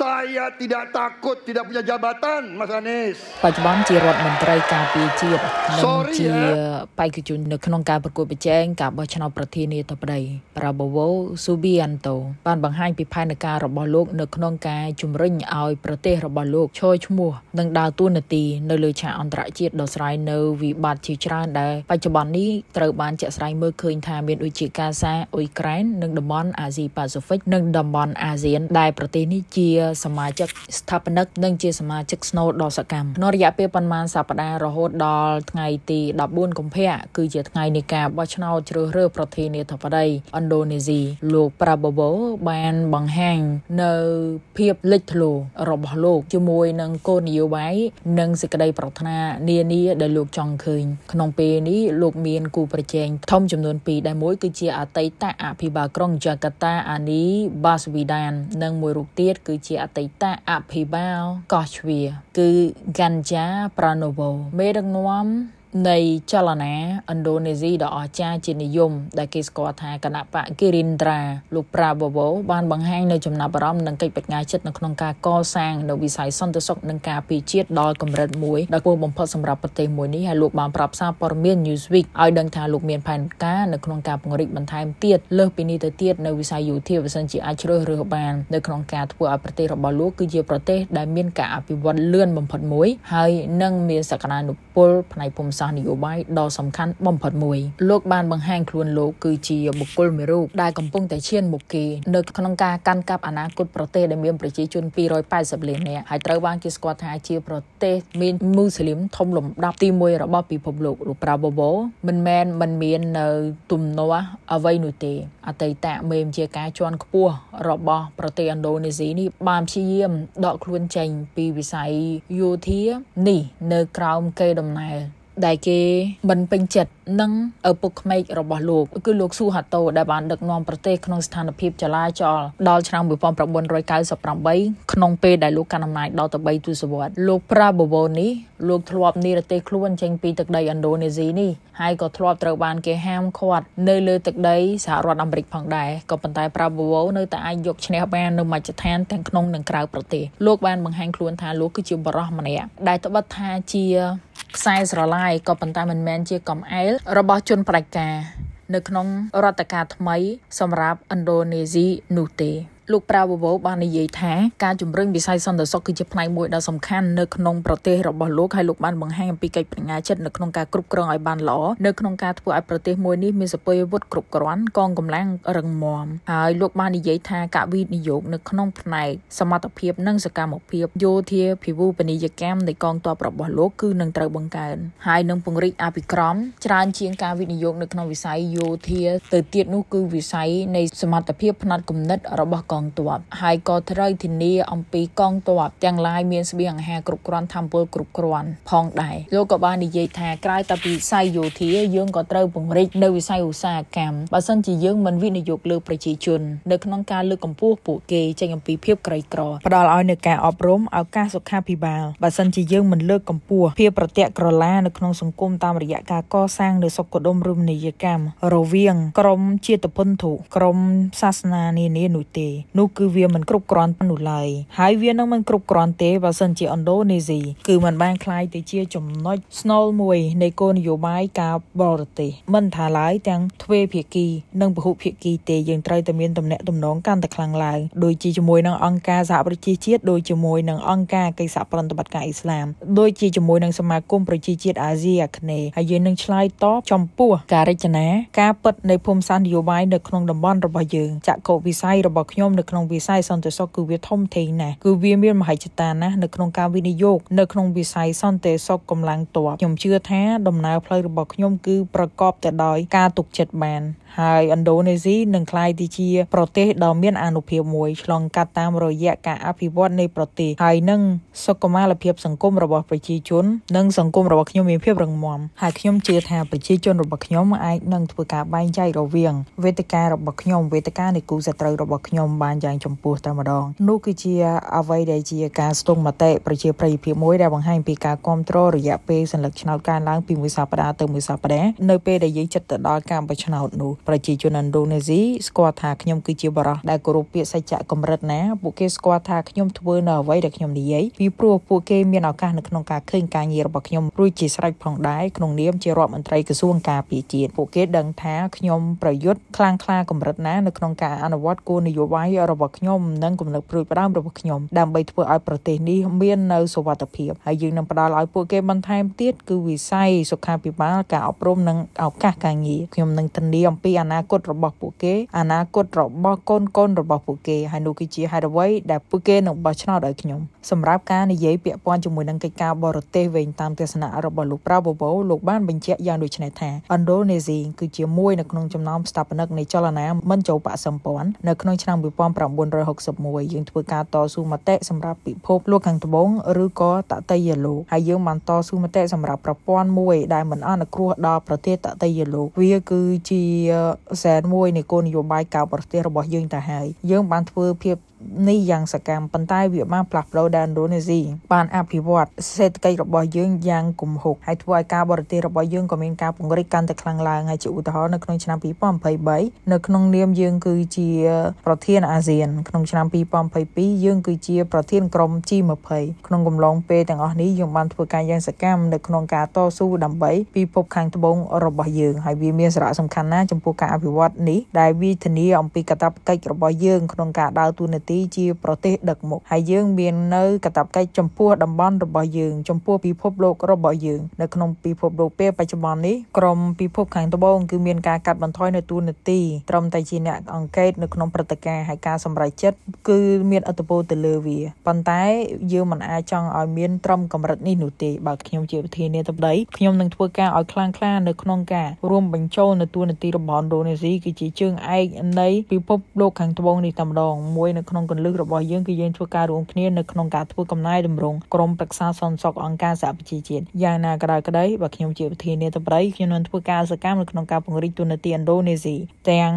saya tidak takut tidak punya jabatan Mas Anies បច្ចុប្បន្នជារដ្ឋមន្ត្រីការពារជាតិនិងជាបេក្ខជននៅក្នុងការប្រកួតប្រជែងការបោះឆ្នោតប្រធានាធិបតី Prabowo Subianto បានបង្ហាញពីផែនការរបស់លោកនៅក្នុងការជំរុញឲ្យប្រទេសរបស់លោកឈរឈ្មោះនិងដើរតួនាទីនៅលើឆាកអន្តរជាតិដោះស្រាយនៅវិបត្តិជាច្រើនដែលបច្ចុប្បន្ននេះត្រូវបានជាក់ស្ដែងមើលឃើញថាមានដូចជាកាសាអ៊ុយក្រែននិងតំបន់អាស៊ីប៉ាស៊ីហ្វិកនិងតំបន់អាស៊ានដែលប្រទេសនេះជាសមាជិកស្ថាបនិកនិងជាសមាជិកស្នូលដ៏សកម្មក្នុងរយៈពេលប៉ុន្មានសប្តាហ៍រហូតដល់ថ្ងៃទី14កុម្ភៈគឺជាថ្ងៃនៃការបោះឆ្នោតជ្រើសរើសប្រធានាធិបតីឥណ្ឌូនេស៊ីលោក Prabowo បានបង្ហាញនៅភាពលេចធ្លោរបស់លោក ជាមួយនឹងគោលនយោបាយនិងសេចក្តី ប្រាថ្នានានាដែលលោកចង់ឃើញក្នុងពេលនេះលោក មានគូប្រជែងធំចំនួន2ដែលមួយគឺជាអតីតអភិបាលក្រុងយ៉ាកាតាអានីបាសវីដាន និងមួយរូបទៀតគឺជាអតីតអភិបាលកោះជ្វាគឺ Ganja Pranovo មេដឹកនាំនៃចលនាឥណ្ឌូនេស៊ីដ៏អស្ចារ្យជានិយមដែលគេស្គាល់ថាគណៈបកគិរិនត្រាលោកប្រាវវោបានបង្ហាញនៅចំណាប់អារម្មណ៍និងកិច្ចបដិការចិត្តនៅក្នុងការកសាងនៅវិស័យសន្តិសុខនិងការពារជាតិដល់កម្រិតមួយដែលគួរបំផុតសម្រាប់ប្រទេសមួយនេះហើយលោកបានប្រាប់សារព័ត៌មាន Newsweek ឲ្យដឹងថាលោកមានផែនការនៅក្នុងការពង្រីកបន្ថែមទៀតលើសពីនេះទៅទៀតនៅវិស័យយោធាបើសិនជាអាចជ្រើសរើសបាននៅក្នុងការធ្វើឲ្យប្រទេសរបស់លោកគឺជាប្រទេសដែលមានការអភិវឌ្ឍលឿនបំផុតមួយហើយនឹងមានសក្តានុពលផ្នែកភូមិសាស្ត្រនយោបាយដ៏សំខាន់បំផុតមួយលោកបានបង្ហាញខ្លួនលោកគឺជាបុគ្គលមួយរូបដែលកំពុងតែឈានមុខគេនៅក្នុងការកាន់កាប់អនាគតប្រទេសដែលមានប្រជាជន280លាននាក់ហើយត្រូវបានគេស្គាល់ថាជាប្រទេសមានមូស្លីមធំលំដាប់ទី1របស់ពិភពលោកលោកប្រាវបូមិនមែនមិនមាននៅទំនាស់អ្វីនោះទេអតីតមេមជាការជន់ខ្ពស់របស់ប្រទេសឥណ្ឌូនេស៊ីនេះបានព្យាយាមដកខ្លួនចេញពីវិស័យយោធានេះនៅក្រោមកេរដំណែលដែលគេមិនពេញចិត្តនឹងឪពុកក្មេករបស់លោកគឺលោកស៊ូហាតូដែលបានដឹកនាំប្រទេសក្នុងស្ថានភាពចលាចល ដល់ឆ្នាំ1998ក្នុងពេលដែលលោកកាន់អំណាចដល់ទៅ3ទសវត្សរ៍លោកប្រាបវនេះលោកធ្លាប់និរទេសខ្លួនចេញពីទឹកដីឥណ្ឌូនេស៊ីនេះហើយក៏ធ្លាប់ត្រូវបានគេហាមឃាត់នៅលើទឹកដីសហរដ្ឋអាមេរិកផងដែរក៏ប៉ុន្តែប្រាបវនៅតែអាចយកឈ្នះបាននៅមជ្ឈដ្ឋានទាំងក្នុងនិងក្រៅប្រទេសលោកបានបង្ហាញខ្លួនថាលោកគឺជាបរិសុទ្ធម្នាក់ដែលត្បិតថា ជាខ្សែស្រឡាយក៏ប៉ុន្តែមិនមែនជាកំអែល របស់ជនបដិការនៅក្នុងរដ្ឋការថ្មី សម្រាប់ឥណ្ឌូនេស៊ីនោះទេលោកប្រាវវោបាននិយាយថាការជំរុញវិស័យសន្តិសុខគឺជាផ្នែកមួយដ៏សំខាន់នៅក្នុងប្រទេសរបស់លោកហើយលោកបានបង្ហាញអំពីកិច្ចប្រញ្ញាចិត្តនៅក្នុងការគ្រប់គ្រងឲ្យបានល្អនៅក្នុងការធ្វើឲ្យប្រទេសមួយនេះមានសពាយវុធគ្រប់គ្រាន់កងកម្លាំងរឹងមាំហើយលោកបាននិយាយថាការវិនិយោគនៅក្នុងផ្នែកសមត្ថភាពនិងសកម្មភាពយោធាភិវូបនីយកម្មនៃកងទ័ពរបស់លោកគឺនឹងត្រូវបង្កើនហើយនឹងពង្រីកអភិក្រមច្រើនជាងការវិនិយោគនៅក្នុងវិស័យយោធាទៅទៀតនោះគឺវិស័យនៃសមត្ថភាពផ្នែកគណិតរបស់កងងទ័ពហើយក៏ត្រូវធានាអំពីកងទ័ពទាំងឡាយមានស្បៀងអាហារគ្រប់គ្រាន់ថាមពលគ្រប់គ្រាន់ ផងដែរលោកក៏បាននិយាយថាក្រៅតែពីវិស័យយោធាយើងក៏ត្រូវពង្រីកនៅវិស័យឧស្សាហកម្មបើសិនជាយើងមិនវិនិយោគលើប្រជាជននៅក្នុងការលើកកម្ពស់ពួកគេចេញអំពីភាពក្រីក្រផ្ដល់ឲ្យនៅការអប់រំឱកាសសុខាភិបាលបើសិនជាយើងមិនលើកកម្ពស់ភាពប្រតិក្រឡានៅក្នុងសង្គមតាមរយៈការកសាងនូវសុខដុមរមណីយកម្មរវាង ក្រមជាតិពន្ធុក្រមសាសនានានានោះទេនោះគឺវាមិនគ្រប់គ្រាន់នោះឡើយហើយវានឹងមិនគ្រប់គ្រាន់ទេបើសិនជាឥណ្ឌូនេស៊ីគឺมันបានคล้ายទៅជាចំណុចស្នូលមួយនៃគោលនយោបាយការបរទេសមិនថាឡើយទាំងទ្វេភាគីនិងពហុភាគីទេយើងត្រូវតែមានទំនាក់ទំនងកាន់តែខ្លាំងឡើងដូចជាជាមួយនឹងអង្គការសហប្រជាជាតិដូចជាមួយនឹងអង្គការកិច្ចសហប្រតិបត្តិការអ៊ីស្លាមដូចជាជាមួយនឹងសមាគមប្រជាជាតិអាស៊ីអាគ្នេយ៍ហើយយើងនឹងឆ្លើយតបចំពោះការរចនាការពិតនៃភូមិសាស្ត្រនយោបាយនៅក្នុងតំបន់របស់យើងចក្ខុវិស័យរបស់ខ្ញុំនៅក្នុងវិស័យសន្តិសុខគឺវាធំធេងណាស់គឺវាមានមហិច្ឆតាណាស់នៅក្នុងការវិនិយោគនៅក្នុងវិស័យសន្តិសុខកម្លាំងទ័ពខ្ញុំជឿថា ដំណើរផ្លូវរបស់ខ្ញុំ គឺប្រកបទៅដោយការទុកចិត្តបានហើយឥណ្ឌូនេស៊ីនឹងក្លាយទៅជាប្រទេសដ៏មានអនុភាពមួយឆ្លងកាត់តាមរយៈការអភិវឌ្ឍនៃប្រទេសហើយនឹងសុខុមាលភាពសង្គមរបស់ប្រជាជននិងសង្គមរបស់ខ្ញុំមានភាពរឹងមាំហើយខ្ញុំជឿថាប្រជាជនរបស់ខ្ញុំអាចនឹងធ្វើការបែងចែករវាងវេទិការបស់ខ្ញុំវេទិកានៃគូសត្រូវរបស់ខ្ញុំបានយ៉ាងចំពោះតែម្ដងនោះគឺជាអ្វីដែលជាការស្ទង់មតិប្រជាប្រិយភាពមួយដែលបង្ហាញពីការគ្រប់គ្រងរយៈពេលសន្លឹកឆ្នោតកើនឡើងពីមួយសប្ដាហ៍ទៅមួយសប្ដាហ៍នៅពេលដែលយើងចិត្តទៅដល់ការបោះឆ្នោតនោះប្រជាជនឥណ្ឌូនេស៊ីស្គាល់ថាខ្ញុំគឺជាបរិសដែលគោរពពាក្យសច្ចៈកម្រិតណាពួកគេស្គាល់ថាខ្ញុំធ្វើនៅអ្វីដែលខ្ញុំនិយាយពីព្រោះពួកគេមានឱកាសនៅក្នុងការឃើញការងាររបស់ខ្ញុំរួចជាស្រេចផងដែរក្នុងនាមជារដ្ឋមន្ត្រីក្រសួងការពារជាតិពួកគេដឹងថាខ្ញុំប្រយុទ្ធខ្លាំងក្លាកម្រិតណានៅក្នុងការអនុវត្តគោលនយោបាយរបស់ខ្ញុំនិងគំនិតព្រួយផ្ដើមរបស់ខ្ញុំដើម្បីធ្វើឲ្យប្រទេសនេះមាននៅសុវត្ថិភាពហើយយើងនឹងផ្ដល់ឲ្យពួកគេបន្ថែមទៀតគឺវិស័យសុខាភិបាលការអប់រំនិងឱកាសការងារខ្ញុំនឹងធានាអំពីអនាគតរបស់ពួកគេអនាគតរបស់កូនកូនរបស់ពួកគេហើយនោះគឺជាហេតុអ្វីដែលពួកគេនឹងបោះឆ្នោតឲ្យខ្ញុំសម្រាប់ការនិយាយពាក់ព័ន្ធជាមួយនឹងកិច្ចការបរទេសវិញតាមទស្សនៈរបស់លោកប្រាវវោលោកបានបញ្ជាក់យ៉ាងដូចនេះថាឥណ្ឌូនេស៊ីគឺជាមួយនៅក្នុងចំណោមស្ថាបនិកនៃចលនាមិនចូលបកសម្ព័ន្ធនៅក្នុងឆ្នាំ1961យើងធ្វើការតស៊ូមតិសម្រាប់ពិភពលោកខាងត្បូងឬក៏តតៃយលោកហើយយើងបានតស៊ូមតិសម្រាប់ប្រព័ន្ធមួយ ដែលមិនអនុគ្រោះដល់ប្រទេសតតៃយលោកវាគឺជាសែនមួយនៃគោលនយោបាយកៅប្រទេសរបស់យើងទៅហើយយើង បានធ្វើភាពនេះយ៉ាងសកម្មប៉ុន្តែវាបានផ្លាស់ប្ដូរដែនរ៉ូនេស៊ីបានអភិវឌ្ឍសេដ្ឋកិច្ចរបស់យើងយ៉ាងគំហុកហើយធ្វើឲ្យការបរទេសរបស់យើងក៏មានការពង្រីកកាន់តែខ្លាំងឡើងហើយជាឧទាហរណ៍នៅក្នុងឆ្នាំ2023នៅក្នុងនាមយើងគឺជាប្រធានអាស៊ានក្នុងឆ្នាំ2022យើង គឺជាប្រធានក្រុម G20 ក្នុងកំឡុងពេលទាំងអស់នេះយើងបានធ្វើការយ៉ាងសកម្មនៅក្នុងការតស៊ូដើម្បីពិភពខាងត្បូងរបស់យើងហើយវាមានសារៈសំខាន់ណាស់ចំពោះការអភិវឌ្ឍនេះដែលវាធានាអំពីកាតព្វកិច្ចរបស់យើងក្នុងការដើរតួនាទីទីជាប្រទេសដឹកមុខហើយយើងមាននៅកតបកិច្ចចំពោះតំបន់របស់យើងចំពោះពិភពលោករបស់យើងនៅក្នុងពិភពលោកពេលបច្ចុប្បន្ននេះក្រមពិភពខាងត្បូងគឺមានការកាត់បន្ថយនៅទូនាទីត្រឹមតែជាអ្នក អង្កេតនៅក្នុងព្រឹត្តិការណ៍ហើយការសម្រេចចិត្តគឺមានឥទ្ធិពលទៅលើវាប៉ុន្តែយើងមិនអាចចង់ឲ្យមានត្រឹមកម្រិតនេះនោះទេបើខ្ញុំជាប្រធានាធិបតីខ្ញុំនឹងធ្វើការឲ្យខ្លាំងក្លានៅក្នុងការរួមបញ្ចូលនៅទូនាទីរបស់ឥណ្ឌូនេស៊ីគឺជាជើងឯកនៃពិភពលោកខាងត្បូងនេះតែម្ដងមួយនៅក្នុងក្នុងគន្លឹះរបស់យើងគឺយើងធ្វើការរួមគ្នានៅក្នុងការធ្វើកំណែតម្រង់ក្រមប្រឹក្សាសន្តិសុខអង្គការសហប្រជាជាតិយ៉ាងណាក៏ដោយក្តីបើខ្ញុំជាប្រធានាធិបតីខ្ញុំនឹងធ្វើការសកម្មនៅក្នុងការពង្រីកទូនាទីឥណ្ឌូនេស៊ីទាំង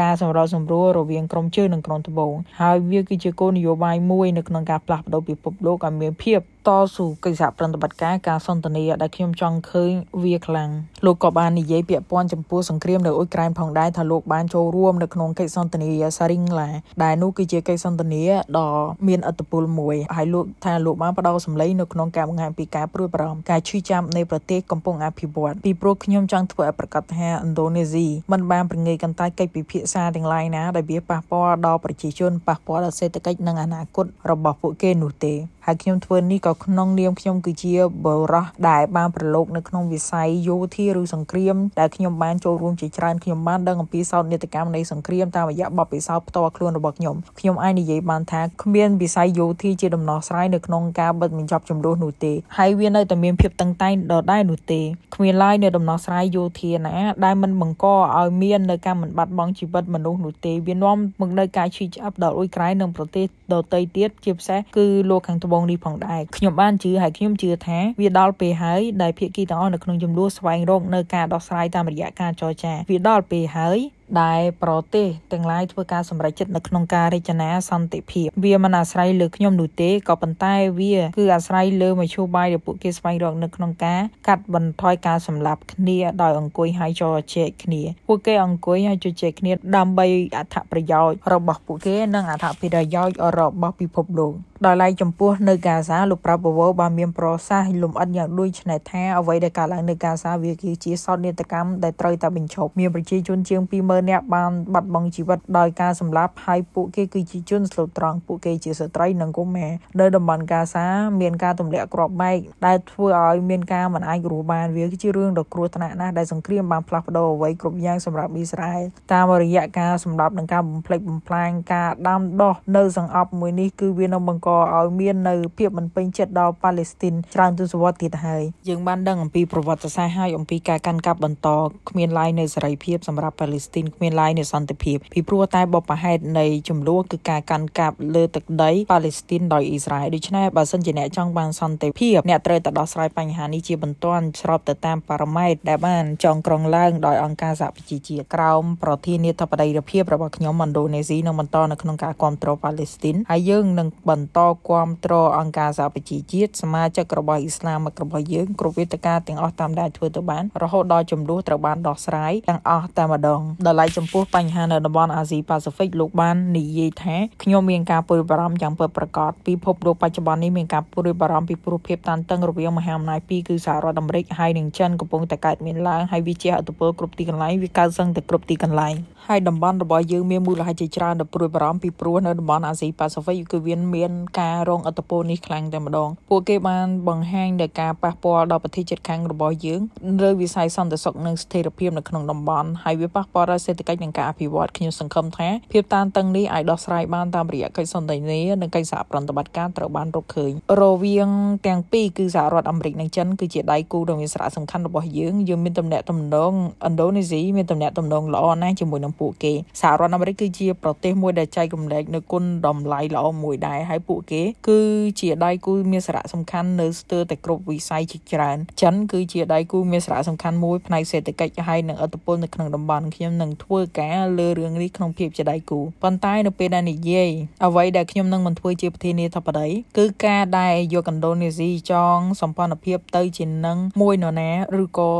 ការសម្របសម្រួលរវាងក្រមជើងនិងក្រមត្បូងហើយវាគឺជាគោលនយោបាយមួយនៅក្នុងការផ្លាស់ប្ដូរពិភពលោកឲ្យមានភាពតស៊ូកិច្ចសហប្រតិបត្តិការការសន្ទនាដែលខ្ញុំចង់ឃើញវាខ្លាំងលោកក៏បាននិយាយពាក្យពាន់ចំពោះសង្គ្រាមនៅអ៊ុយក្រែនផងដែរថាលោកបានចូលរួមនៅក្នុងកិច្ចសន្ទនាសារីងឡាដែលនោះគឺជាកិច្ចសន្ទនាដ៏មានឥទ្ធិពលមួយហើយលោកថាលោកបានផ្ដោតសម្លេងនៅក្នុងការបង្ហាញពីការព្រួយបារម្ភការឈឺចាប់នៃប្រទេសកំពុងអភិវឌ្ឍពីព្រោះខ្ញុំចង់ធ្វើឲ្យប្រកាសថាឥណ្ឌូនេស៊ីមិនបានប្រងើយកន្តើយកិច្ចពិភាក្សាទាំងឡាយណាដែលវាប៉ះពាល់ដល់ប្រជាជនប៉ះពាល់ដល់សេដ្ឋកិច្ចនិងអនាគតរបស់ពួកគេនោះទេហើយខ្ញុំធ្វើនេះក៏ក្នុង នាមខ្ញុំគឺជាបរិះដែលបានប្រឡូកនៅក្នុងវិស័យយោធាឬសង្គ្រាមដែលខ្ញុំបានចូលរួមជាច្រើនខ្ញុំបានដឹងអំពីសោតនេតកម្មនៃសង្គ្រាមតាមរយៈបទពិសោធន៍ផ្ទាល់ខ្លួនរបស់ខ្ញុំខ្ញុំអាចនិយាយបានថាគ្មានវិស័យយោធាជាដំណោះស្រាយនៅក្នុងការបិទបញ្ចប់ជំនួសនោះទេហើយវានៅតែមានភាពតឹងតែងដដែលនោះទេគ្មានឡើយនៅដំណោះស្រាយយោធាណាដែលមិនបង្កឲ្យមាននៅការមិនបាត់បង់ជីវិតមនុស្សនោះទេវានាំមកនៅការឈឺចាប់ដល់អ៊ុយក្រែននិងប្រទេសដទៃទៀតជាពិសេសគឺលោកខាងត្បូងបងនេះផងដែរខ្ញុំបានជឿហើយខ្ញុំជឿថាវាដល់ពេលហើយដែលភាគីទាំងអស់នៅក្នុងចំនួនស្វែងរកនៅការដោះស្រាយតាមរយៈការចរចាវាដល់ពេលហើយដែលប្រទេសទាំងឡាយធ្វើការសម្រេចចិត្តនៅក្នុងការរចនាសន្តិភាពវាមិនអាស្រ័យលើខ្ញុំនោះទេក៏ប៉ុន្តែវាគឺអាស្រ័យលើមធ្យោបាយដែលពួកគេស្វែងរកនៅក្នុងការកាត់បន្ថយការសម្លាប់គ្នាដោយអង្គុយហើយចរចែកគ្នាពួកគេអង្គុយហើយជជែកគ្នាដើម្បីអត្ថប្រយោជន៍របស់ពួកគេ និងអត្ថប្រយោជន៍របស់ពិភពលោកដោយឡែកចំពោះនៅកាសាលោកប្រាប់បវរបានមានប្រសាសន៍លំអិតយ៉ាងដូចនេះថាអ្វីដែលកើតឡើងនៅកាសាវាគឺជាសោកនាដកម្មដែលត្រូវតែបញ្ឈប់មានប្រជាជនជាង20000 100,000នាក់បានបាត់បង់ជីវិតដោយការសម្លាប់ហើយពួកគេគឺជាជនស្លូតត្រង់ពួកគេជាស្ត្រីនិងកុមារនៅតំបន់កាសាមានការទម្លាក់គ្រាប់បែកដែលធ្វើឲ្យមានការមិនអាចរស់បានវាគឺជារឿងដ៏គ្រោះថ្នាក់ណាស់ដែលសង្គ្រាមបានផ្លាស់ប្ដូរអ្វីគ្រប់យ៉ាងសម្រាប់អ៊ីស្រាអែលតាមរយៈការសម្លាប់និងការបំផ្លិចបំផ្លាញការដាំដុះនៅសង្អប់មួយនេះគឺវានឹងបង្កឲ្យមាននៅភាពមិនពេញចិត្តដល់ប៉ាឡេស្ទីនច្រើនទសវត្សរ៍ទៀតហើយយើងបានដឹងអំពីប្រវត្តិសាស្ត្រហើយអំពីការកាន់កាប់បន្តគ្មានឡើយនៅសេរីភាពសម្រាប់ប៉ាឡេស្ទីននគ្មានឡាយនៃសន្តិភាពពីព្រោះតែបបផហេតនៃចំនួនគឺការកាន់កាប់លើទឹកដីប៉ាឡេស្ទីនដោយអ៊ីស្រាអែលដូច្នេះបើសិនជាអ្នកចង់បានសន្តិភាពអ្នកត្រូវតែដោះស្រាយបញ្ហានេះជាបន្ទាន់ស្របទៅតាមប៉ារ៉ាម៉ែត្រដែលបានចងក្រងឡើងដោយអង្គការសហប្រជាជាតិក្រោមប្រធានាធិបតីភាពរបស់ខ្ញុំឥណ្ឌូនេស៊ីនឹងបន្តនៅក្នុងការគ្រប់គ្រងប៉ាឡេស្ទីនហើយយើងនឹងបន្តគ្រប់គ្រងអង្គការសហប្រជាជាតិសមាជិករបស់អ៊ីស្លាមរបស់យើងគ្រប់វេទិកាទាំងអស់តាមដែលធ្វើទៅបានរហូតដល់ចំនួនត្រូវបានដោះស្រាយទាំងអស់តែម្ដងដល់ឡែកចំពោះបញ្ហានៅតំបន់អាស៊ីប៉ាស៊ីហ្វិកលោកបាននិយាយថាខ្ញុំមានការព្រួយបារម្ភយ៉ាងពិតប្រាកដពិភពលោកបច្ចុប្បន្ននេះមានការព្រួយបារម្ភពីព្រោះភាពតានតឹងរវាងមហាអំណាចពីរគឺសហរដ្ឋអាមេរិកហើយនិងចិនកំពុងតែកើតមានឡើងហើយវាជាអត្តពលគ្រប់ទីកន្លែងវាកើតសឹងតែគ្រប់ទីកន្លែងហើយតំបន់របស់យើងមានមូលហេតុជាច្រើនដែលព្រួយបារម្ភពីព្រោះនៅតំបន់អាស៊ីប៉ាស៊ីហ្វិកគឺវាមានការរងឥទ្ធិពលនេះខ្លាំងតែម្ដងពួកគេបានបង្ហាញដល់ការប៉ះពាល់ដល់ប្រទេសជិតខាងរបស់យើងលើវិស័យសន្តិសុខនិងស្ថិរភាពនៅក្នុងតំបន់ហើយវាប៉ះពាល់ដល់សេដ្ឋកិច្ចនិងការអភិវឌ្ឍខ្ញុំសង្ឃឹមថាភាពតានតឹងនេះអាចដោះស្រាយបានតាមរយៈកិច្ចសន្តិនិកនិងកិច្ចសហប្រតិបត្តិការត្រូវបានរកឃើញរវាងទាំងពីរគឺសហរដ្ឋអាមេរិកនិងចិនគឺជាដៃគូដ៏មានសារៈសំខាន់របស់យើងយើងមានទំនាក់ទំនងឥណ្ឌូនេស៊ីមានទំនាក់ទំនងល្អណាស់ជាមួយនឹងពួកគេសហរដ្ឋអាមេរិកគឺជាប្រទេសមួយដែលចែករំលែកនៅគុណតម្លៃល្អមួយដែរហើយពួកគេ គឺជាដៃគូមានសារៈសំខាន់នៅស្ទើរតែគ្រប់វិស័យជាច្រើនចិនគឺជាដៃគូមានសារៈសំខាន់មួយផ្នែកសេដ្ឋកិច្ចហើយនិងអធិពលនៅក្នុងតំបន់ខ្ញុំនឹងធ្វើការលើរឿងនេះក្នុងភាពជាដៃគូប៉ុន្តែនៅពេលដែលនិយាយអ្វីដែលខ្ញុំនឹងមិនធ្វើជាប្រធានាធិបតីគឺការដែលយកឥណ្ឌូនេស៊ីចងសម្ព័ន្ធភាពទៅជានឹងមួយនរណាឬក៏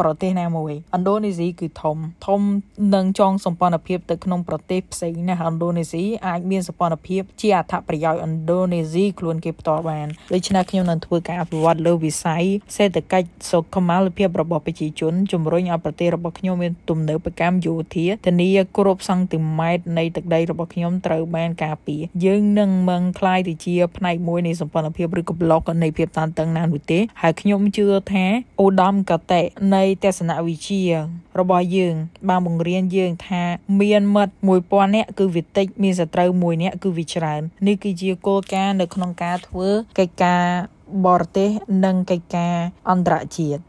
ប្រទេសណាមួយឥណ្ឌូនេស៊ីគឺធំធំនឹងចងសម្ព័ន្ធភាពទៅក្នុងប្រទេសផ្សេងណាឥណ្ឌូនេស៊ីអាចមានសម្ព័ន្ធភាពជាអត្ថប្រយោជន៍ឥណ្ឌូនេស៊ីខ្លួនគេផ្ទាល់បានដូច្នេះខ្ញុំនឹងធ្វើការអភិវឌ្ឍលើវិស័យសេដ្ឋកិច្ចសុខុមាលភាពរបស់ប្រជាជនជំរុញឲ្យប្រទេសរបស់ខ្ញុំមានទំនើបកម្មយោធាធានាគ្រប់សង់ទីម៉ែត្រនៃទឹកដីរបស់ខ្ញុំត្រូវបានការពារយើងនឹងមិនខ្លាយទៅជាផ្នែកមួយនៃសម្ព័ន្ធភាពឬក៏ប្លុកនៃភាពតានតឹងណានោះទេហើយខ្ញុំជឿថាឧត្តមកតេនៃទស្សនវិជ្ជារបស់យើងបានបង្រៀនយើងថាថាមានមិត្ត1000នាក់គឺវាតិចមានសត្រូវ1នាក់គឺវាច្រើននេះគឺជាគោលការណ៍នៅក្នុងការធ្វើកិច្ចការបរទេស និងកិច្ចការ អន្តរជាតិ